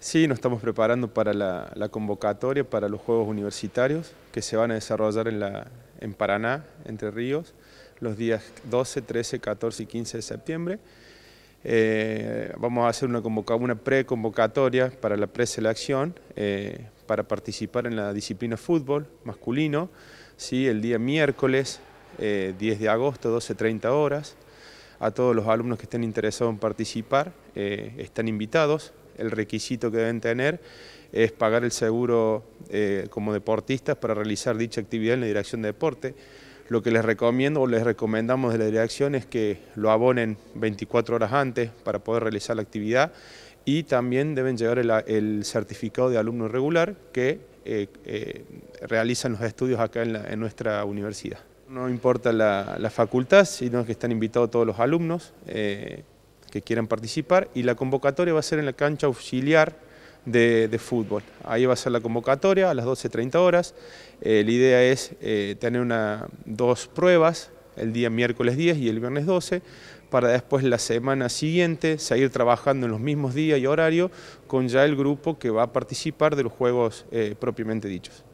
Sí, nos estamos preparando para la, convocatoria para los Juegos Universitarios que se van a desarrollar en, Paraná, Entre Ríos, los días 12, 13, 14 y 15 de septiembre. Eh, vamos a hacer una, una pre-convocatoria para la preselección eh, para participar en la disciplina fútbol masculino ¿sí? el día miércoles 10 eh, de agosto, 12.30 horas. A todos los alumnos que estén interesados en participar están invitados el requisito que deben tener es pagar el seguro eh, como deportistas para realizar dicha actividad en la dirección de deporte. Lo que les recomiendo o les recomendamos de la dirección es que lo abonen 24 horas antes para poder realizar la actividad y también deben llevar el, certificado de alumno regular que eh, eh, realizan los estudios acá en, nuestra universidad. No importa la, la, facultad, sino que están invitados todos los alumnos que quieran participar y la convocatoria va a ser en la cancha auxiliar de, fútbol. Ahí va a ser la convocatoria a las 12.30 horas. Eh, la idea es eh, tener dos pruebas el día miércoles 10 y el viernes 12, para después la semana siguiente seguir trabajando en los mismos días y horarios con ya el grupo que va a participar de los juegos eh, propiamente dichos.